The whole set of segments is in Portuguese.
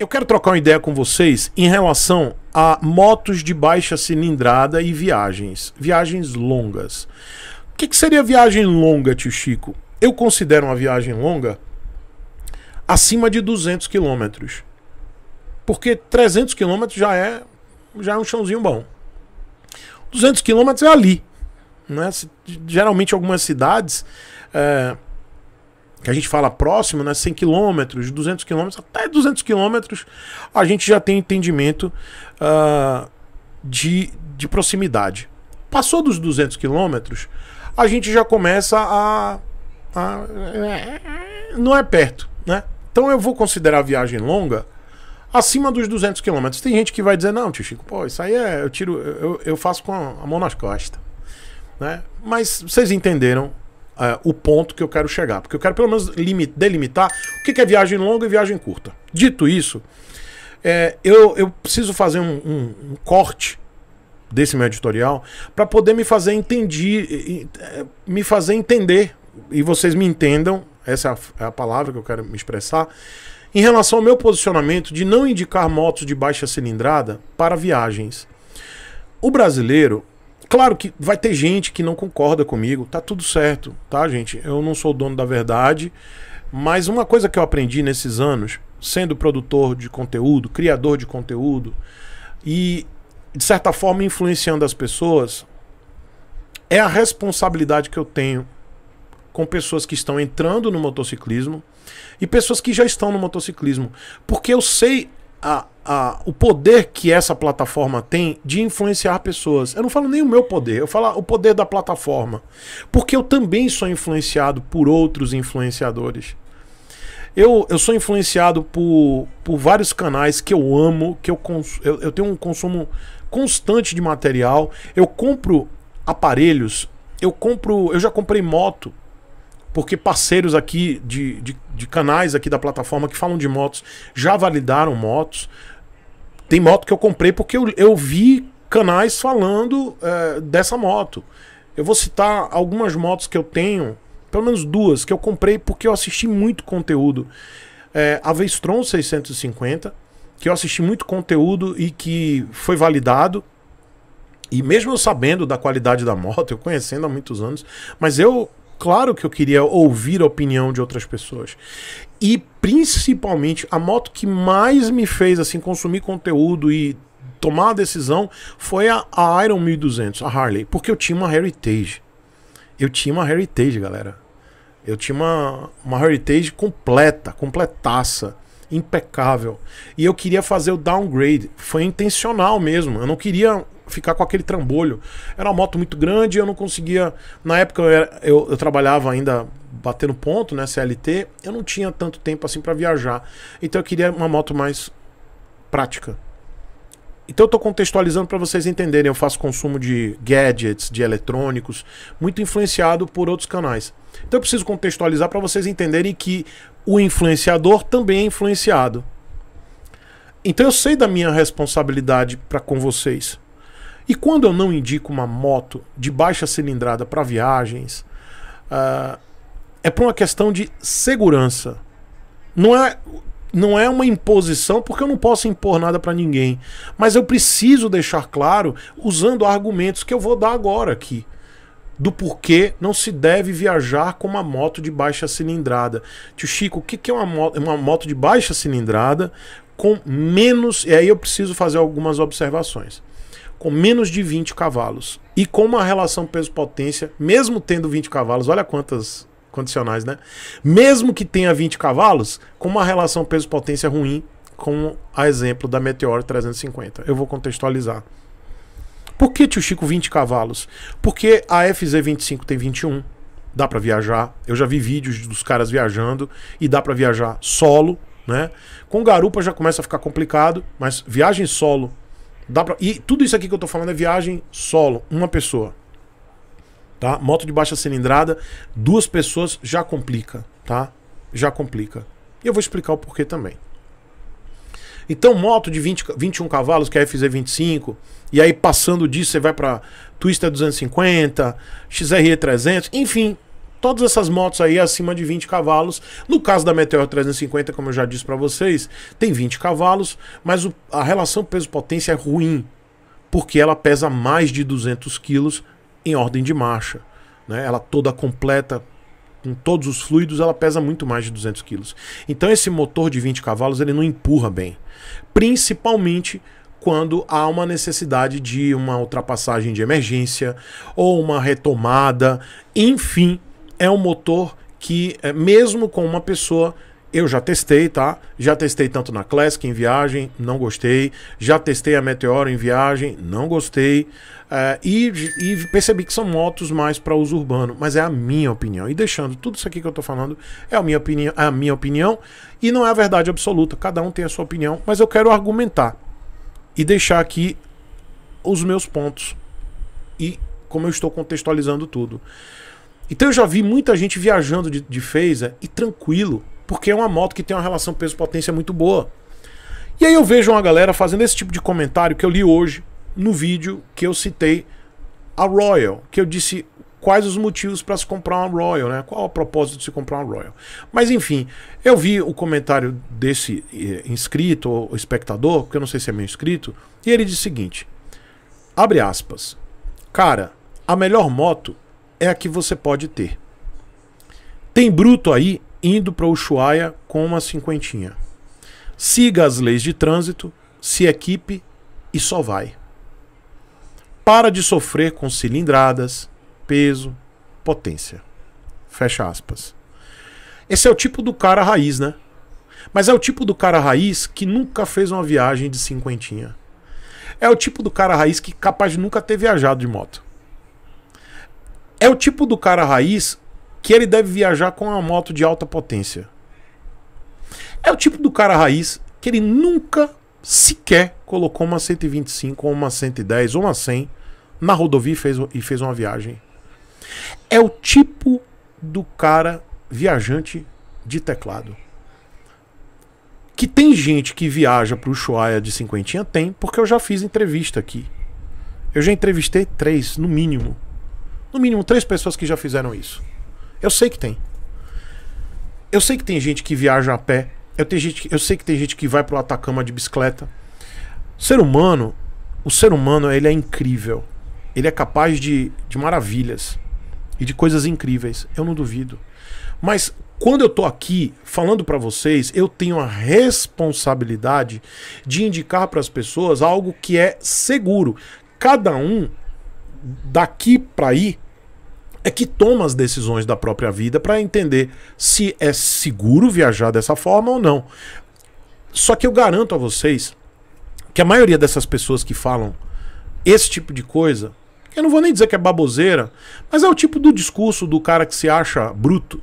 Eu quero trocar uma ideia com vocês em relação a motos de baixa cilindrada e viagens, viagens longas. O que, que seria viagem longa, tio Chico? Eu considero uma viagem longa acima de 200 quilômetros. Porque 300 quilômetros já é, já é um chãozinho bom. 200 quilômetros é ali. Né? Geralmente, algumas cidades. É que a gente fala próximo, né, 100 quilômetros, 200 quilômetros, até 200 quilômetros, a gente já tem entendimento uh, de, de proximidade. Passou dos 200 quilômetros, a gente já começa a, a, é, Não é perto, né? Então eu vou considerar a viagem longa acima dos 200 quilômetros. Tem gente que vai dizer, não, tio Chico, pô, isso aí é... Eu, tiro, eu, eu faço com a mão nas costas. Né? Mas vocês entenderam uh, o ponto que eu quero chegar. Porque eu quero pelo menos delimitar o que, que é viagem longa e viagem curta. Dito isso, é, eu, eu, preciso fazer um, um, um, corte desse meu editorial para poder me fazer entender, é, me fazer entender e vocês me entendam. Essa é a, é a palavra que eu quero me expressar em relação ao meu posicionamento de não indicar motos de baixa cilindrada para viagens. O brasileiro Claro que vai ter gente que não concorda comigo, tá tudo certo, tá, gente? Eu não sou o dono da verdade, mas uma coisa que eu aprendi nesses anos, sendo produtor de conteúdo, criador de conteúdo e de certa forma influenciando as pessoas, é a responsabilidade que eu tenho com pessoas que estão entrando no motociclismo e pessoas que já estão no motociclismo, porque eu sei a, a, o poder que essa plataforma tem de influenciar pessoas. Eu não falo nem o meu poder, eu falo o poder da plataforma. Porque eu também sou influenciado por outros influenciadores. Eu, eu sou influenciado por, por vários canais que eu amo, que eu, cons, eu, eu tenho um consumo constante de material. Eu compro aparelhos, eu compro, eu já comprei moto porque parceiros aqui de, de, de, canais aqui da plataforma que falam de motos já validaram motos. Tem moto que eu comprei porque eu, eu vi canais falando é, dessa moto. Eu vou citar algumas motos que eu tenho, pelo menos duas, que eu comprei porque eu assisti muito conteúdo. É, a Vestron 650, que eu assisti muito conteúdo e que foi validado. E mesmo eu sabendo da qualidade da moto, eu conhecendo há muitos anos, mas eu claro que eu queria ouvir a opinião de outras pessoas. E principalmente a moto que mais me fez assim consumir conteúdo e tomar a decisão foi a, a Iron 1200, a Harley, porque eu tinha uma Heritage. Eu tinha uma Heritage, galera. Eu tinha uma, uma Heritage completa, completaça impecável. E eu queria fazer o downgrade. Foi intencional mesmo. Eu não queria ficar com aquele trambolho. Era uma moto muito grande, eu não conseguia. Na época eu, era, eu, eu trabalhava ainda batendo ponto, né? CLT, eu não tinha tanto tempo assim para viajar. Então eu queria uma moto mais prática. Então eu estou contextualizando para vocês entenderem. Eu faço consumo de gadgets, de eletrônicos, muito influenciado por outros canais. Então eu preciso contextualizar para vocês entenderem que o influenciador também é influenciado. Então eu sei da minha responsabilidade para com vocês. E quando eu não indico uma moto de baixa cilindrada para viagens, uh, é por uma questão de segurança. Não é, não é uma imposição, porque eu não posso impor nada para ninguém. Mas eu preciso deixar claro, usando argumentos que eu vou dar agora aqui, do porquê não se deve viajar com uma moto de baixa cilindrada. Tio Chico, o que é uma uma moto de baixa cilindrada com menos. E aí eu preciso fazer algumas observações com menos de 20 cavalos e com uma relação peso-potência, mesmo tendo 20 cavalos, olha quantas condicionais, né? Mesmo que tenha 20 cavalos, com uma relação peso-potência ruim, com a exemplo da Meteor 350. Eu vou contextualizar. Por que, tio Chico, 20 cavalos? Porque a FZ25 tem 21. Dá para viajar. Eu já vi vídeos dos caras viajando e dá para viajar solo, né? Com garupa já começa a ficar complicado, mas viagem solo Dá pra... E tudo isso aqui que eu tô falando é viagem solo, uma pessoa. Tá? Moto de baixa cilindrada, duas pessoas já complica, tá? Já complica. E eu vou explicar o porquê também. Então, moto de 20, 21 cavalos, que é a FZ25, e aí passando disso você vai para Twister 250, XRE 300, enfim, Todas essas motos aí acima de 20 cavalos. No caso da Meteor 350, como eu já disse para vocês, tem 20 cavalos, mas o, a relação peso-potência é ruim, porque ela pesa mais de 200 quilos em ordem de marcha. Né? Ela toda completa, com todos os fluidos, ela pesa muito mais de 200 quilos. Então esse motor de 20 cavalos ele não empurra bem, principalmente quando há uma necessidade de uma ultrapassagem de emergência ou uma retomada, enfim, é um motor que, é, mesmo com uma pessoa, eu já testei, tá? Já testei tanto na Classic em viagem, não gostei. Já testei a Meteoro em viagem, não gostei. É, e, e, percebi que são motos mais para uso urbano, mas é a minha opinião. E deixando tudo isso aqui que eu estou falando, é a minha, opinião, é a minha opinião e não é a verdade absoluta. Cada um tem a sua opinião, mas eu quero argumentar e deixar aqui os meus pontos e como eu estou contextualizando tudo. Então eu já vi muita gente viajando de, de phaser e tranquilo, porque é uma moto que tem uma relação peso-potência muito boa. E aí eu vejo uma galera fazendo esse tipo de comentário que eu li hoje no vídeo que eu citei a Royal, que eu disse quais os motivos para se comprar uma Royal, né? Qual o propósito de se comprar uma Royal? Mas enfim, eu vi o comentário desse eh, inscrito ou espectador, porque eu não sei se é meu inscrito, e ele disse o seguinte: abre aspas. Cara, a melhor moto é a que você pode ter. Tem bruto aí indo para Ushuaia com uma cinquentinha. Siga as leis de trânsito, se equipe e só vai. Para de sofrer com cilindradas, peso, potência. Fecha aspas. Esse é o tipo do cara raiz, né? Mas é o tipo do cara raiz que nunca fez uma viagem de cinquentinha. É o tipo do cara raiz que capaz de nunca ter viajado de moto. É o tipo do cara raiz que ele deve viajar com uma moto de alta potência. É o tipo do cara raiz que ele nunca sequer colocou uma 125 ou uma 110 ou uma 100 na rodovia e fez, e fez uma viagem. É o tipo do cara viajante de teclado. Que tem gente que viaja para o Ushuaia de cinquentinha? Tem, porque eu já fiz entrevista aqui. Eu já entrevistei três, no mínimo. No mínimo três pessoas que já fizeram isso. Eu sei que tem. Eu sei que tem gente que viaja a pé. Eu, tenho gente, eu sei que tem gente que vai pro Atacama de bicicleta. ser humano, o ser humano, ele é incrível. Ele é capaz de, de maravilhas e de coisas incríveis. Eu não duvido. Mas quando eu tô aqui falando para vocês, eu tenho a responsabilidade de indicar para as pessoas algo que é seguro. Cada um daqui para aí é que toma as decisões da própria vida para entender se é seguro viajar dessa forma ou não. Só que eu garanto a vocês que a maioria dessas pessoas que falam esse tipo de coisa, eu não vou nem dizer que é baboseira, mas é o tipo do discurso do cara que se acha bruto,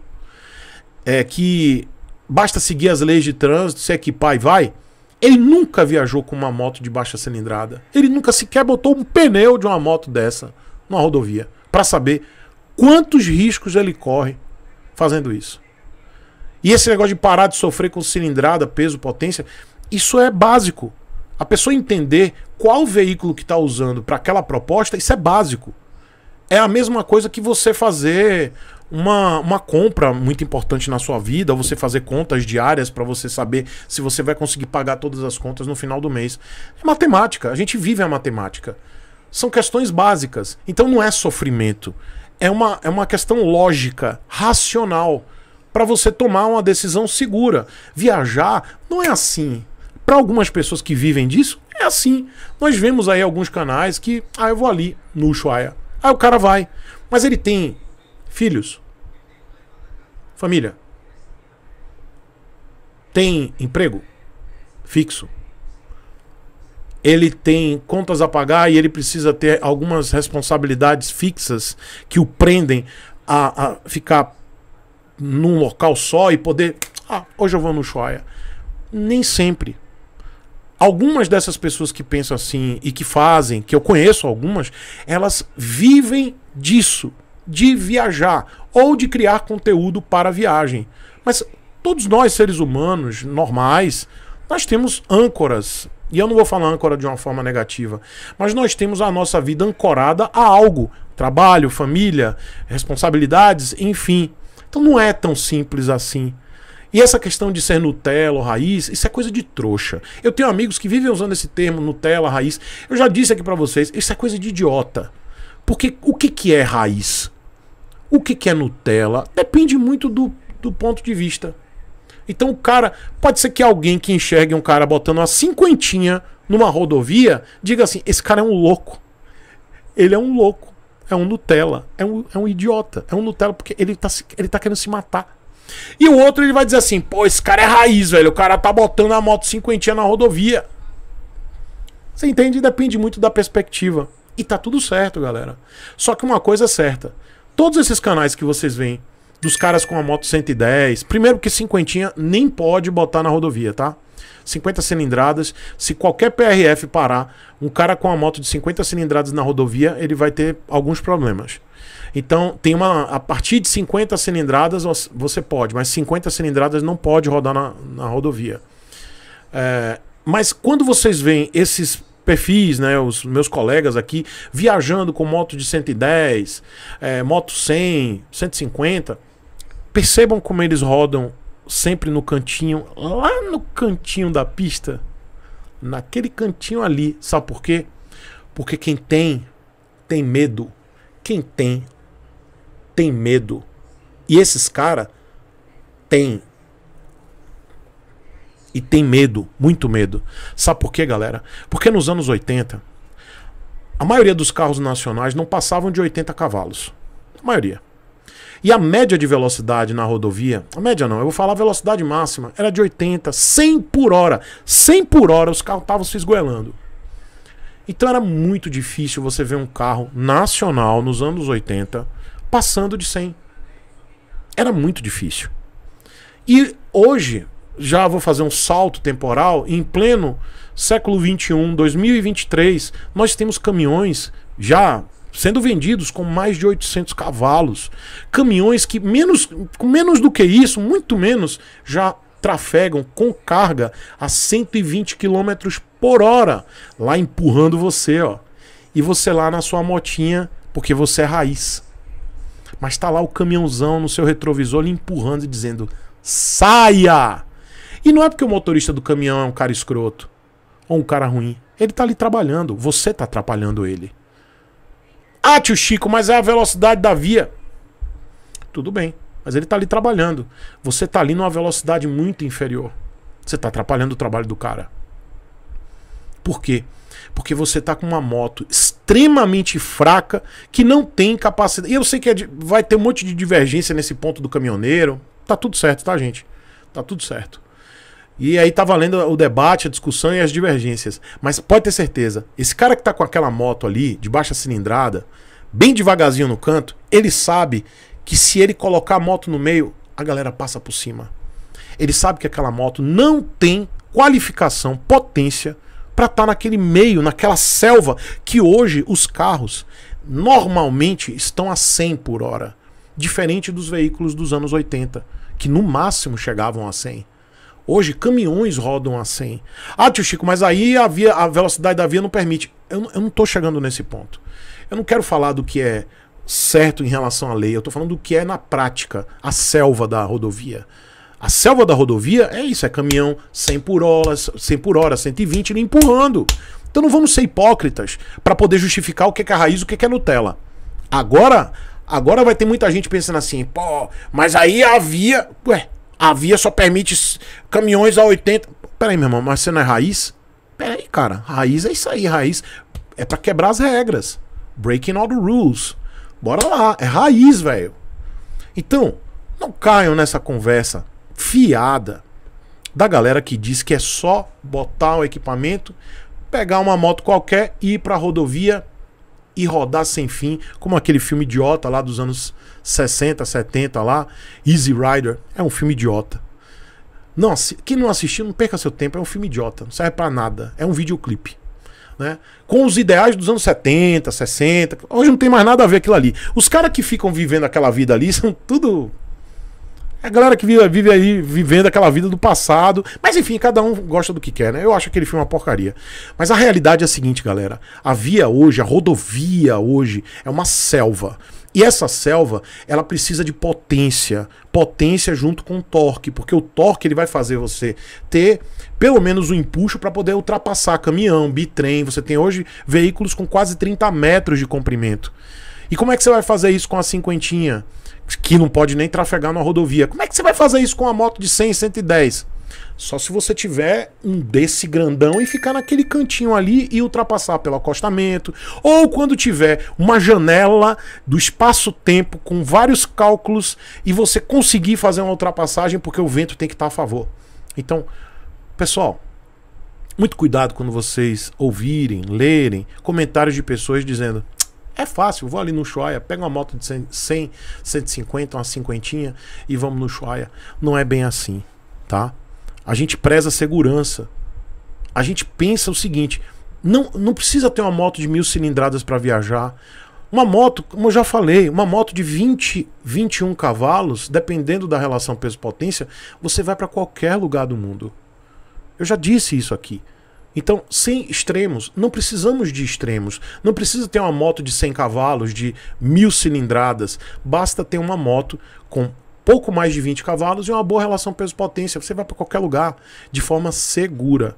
é que basta seguir as leis de trânsito, se equipar é e vai. Ele nunca viajou com uma moto de baixa cilindrada. Ele nunca sequer botou um pneu de uma moto dessa numa rodovia para saber quantos riscos ele corre fazendo isso. E esse negócio de parar de sofrer com cilindrada, peso, potência, isso é básico. A pessoa entender qual veículo que está usando para aquela proposta, isso é básico. É a mesma coisa que você fazer uma, uma compra muito importante na sua vida, você fazer contas diárias para você saber se você vai conseguir pagar todas as contas no final do mês. É matemática, a gente vive a matemática. São questões básicas. Então não é sofrimento. É uma, é uma questão lógica, racional, para você tomar uma decisão segura. Viajar não é assim. Para algumas pessoas que vivem disso, é assim. Nós vemos aí alguns canais que, ah, eu vou ali, no Ushuaia. Aí o cara vai. Mas ele tem Filhos. Família. Tem emprego fixo. Ele tem contas a pagar e ele precisa ter algumas responsabilidades fixas que o prendem a, a ficar num local só e poder. Ah, hoje eu vou no Shoya. Nem sempre. Algumas dessas pessoas que pensam assim e que fazem, que eu conheço algumas, elas vivem disso de viajar ou de criar conteúdo para viagem. Mas todos nós, seres humanos normais, nós temos âncoras. E eu não vou falar âncora de uma forma negativa, mas nós temos a nossa vida ancorada a algo: trabalho, família, responsabilidades, enfim. Então não é tão simples assim. E essa questão de ser Nutella ou raiz, isso é coisa de trouxa. Eu tenho amigos que vivem usando esse termo Nutella, raiz. Eu já disse aqui para vocês, isso é coisa de idiota. Porque o que, que é raiz? O que, que é Nutella? Depende muito do, do ponto de vista. Então o cara. Pode ser que alguém que enxergue um cara botando uma cinquentinha numa rodovia diga assim: esse cara é um louco. Ele é um louco. É um Nutella. É um, é um idiota. É um Nutella porque ele tá, ele tá querendo se matar. E o outro ele vai dizer assim: pô, esse cara é raiz, velho. O cara tá botando a moto cinquentinha na rodovia. Você entende? Depende muito da perspectiva. E tá tudo certo, galera. Só que uma coisa é certa: Todos esses canais que vocês veem, dos caras com a moto 110, primeiro que cinquentinha nem pode botar na rodovia, tá? 50 cilindradas. Se qualquer PRF parar, um cara com a moto de 50 cilindradas na rodovia, ele vai ter alguns problemas. Então, tem uma a partir de 50 cilindradas você pode, mas 50 cilindradas não pode rodar na, na rodovia. É, mas quando vocês veem esses perfis, né, os meus colegas aqui, viajando com moto de 110, é, moto 100, 150. Percebam como eles rodam sempre no cantinho, lá no cantinho da pista, naquele cantinho ali. Sabe por quê? Porque quem tem, tem medo. Quem tem, tem medo. E esses caras têm e tem medo, muito medo. Sabe por quê, galera? Porque nos anos 80, a maioria dos carros nacionais não passavam de 80 cavalos. A maioria. E a média de velocidade na rodovia, a média não, eu vou falar a velocidade máxima, era de 80, 100 por hora. 100 por hora os carros estavam se esgoelando. Então era muito difícil você ver um carro nacional nos anos 80 passando de 100. Era muito difícil. E hoje já vou fazer um salto temporal, em pleno século 21, 2023, nós temos caminhões já sendo vendidos com mais de 800 cavalos, caminhões que menos com menos do que isso, muito menos, já trafegam com carga a 120 km por hora, lá empurrando você, ó. E você lá na sua motinha, porque você é raiz. Mas tá lá o caminhãozão no seu retrovisor lhe empurrando e dizendo: saia! E não é porque o motorista do caminhão é um cara escroto ou um cara ruim. Ele tá ali trabalhando, você tá atrapalhando ele. Ah, tio Chico, mas é a velocidade da via. Tudo bem, mas ele tá ali trabalhando. Você tá ali numa velocidade muito inferior. Você tá atrapalhando o trabalho do cara. Por quê? Porque você tá com uma moto extremamente fraca que não tem capacidade. E eu sei que é vai ter um monte de divergência nesse ponto do caminhoneiro. Tá tudo certo, tá, gente? Tá tudo certo. E aí tá valendo o debate, a discussão e as divergências. Mas pode ter certeza, esse cara que tá com aquela moto ali, de baixa cilindrada, bem devagarzinho no canto, ele sabe que se ele colocar a moto no meio, a galera passa por cima. Ele sabe que aquela moto não tem qualificação, potência para estar tá naquele meio, naquela selva que hoje os carros normalmente estão a 100 por hora, diferente dos veículos dos anos 80, que no máximo chegavam a 100. Hoje, caminhões rodam a 100. Ah, tio Chico, mas aí a, via, a velocidade da via não permite. Eu, eu não estou chegando nesse ponto. Eu não quero falar do que é certo em relação à lei. Eu estou falando do que é na prática a selva da rodovia. A selva da rodovia é isso, é caminhão 100 por hora, 100 por hora, 120, empurrando. Então não vamos ser hipócritas para poder justificar o que é raiz, o que é Nutella. Agora, agora vai ter muita gente pensando assim, pô, mas aí a via, ué, a via só permite caminhões a 80. Peraí, meu irmão, mas você não é raiz? Peraí, cara. Raiz é isso aí, raiz. É para quebrar as regras. Breaking all the rules. Bora lá. É raiz, velho. Então, não caiam nessa conversa fiada da galera que diz que é só botar o equipamento, pegar uma moto qualquer e ir pra rodovia e rodar sem fim, como aquele filme idiota lá dos anos 60, 70 lá, Easy Rider, é um filme idiota. Não, quem não assistiu, não perca seu tempo, é um filme idiota, não serve para nada, é um videoclipe. Né? Com os ideais dos anos 70, 60, hoje não tem mais nada a ver aquilo ali. Os caras que ficam vivendo aquela vida ali são tudo é a galera que vive, vive aí vivendo aquela vida do passado. Mas enfim, cada um gosta do que quer, né? Eu acho aquele filme uma porcaria. Mas a realidade é a seguinte, galera. A via hoje, a rodovia hoje, é uma selva. E essa selva, ela precisa de potência, potência junto com torque, porque o torque ele vai fazer você ter pelo menos um empuxo para poder ultrapassar caminhão, bitrem. Você tem hoje veículos com quase 30 metros de comprimento. E como é que você vai fazer isso com a cinquentinha? que não pode nem trafegar na rodovia. Como é que você vai fazer isso com uma moto de 100, 110? Só se você tiver um desse grandão e ficar naquele cantinho ali e ultrapassar pelo acostamento, ou quando tiver uma janela do espaço-tempo com vários cálculos e você conseguir fazer uma ultrapassagem porque o vento tem que estar a favor. Então, pessoal, muito cuidado quando vocês ouvirem, lerem comentários de pessoas dizendo: é fácil, vou ali no Chuaia, pega uma moto de 100, 150, uma cinquentinha e vamos no Chuaia. Não é bem assim, tá? A gente preza a segurança. A gente pensa o seguinte, não, não precisa ter uma moto de mil cilindradas para viajar. Uma moto, como eu já falei, uma moto de 20, 21 cavalos, dependendo da relação peso-potência, você vai para qualquer lugar do mundo. Eu já disse isso aqui. Então, sem extremos, não precisamos de extremos. Não precisa ter uma moto de 100 cavalos, de mil cilindradas. Basta ter uma moto com pouco mais de 20 cavalos e uma boa relação peso-potência. Você vai para qualquer lugar de forma segura.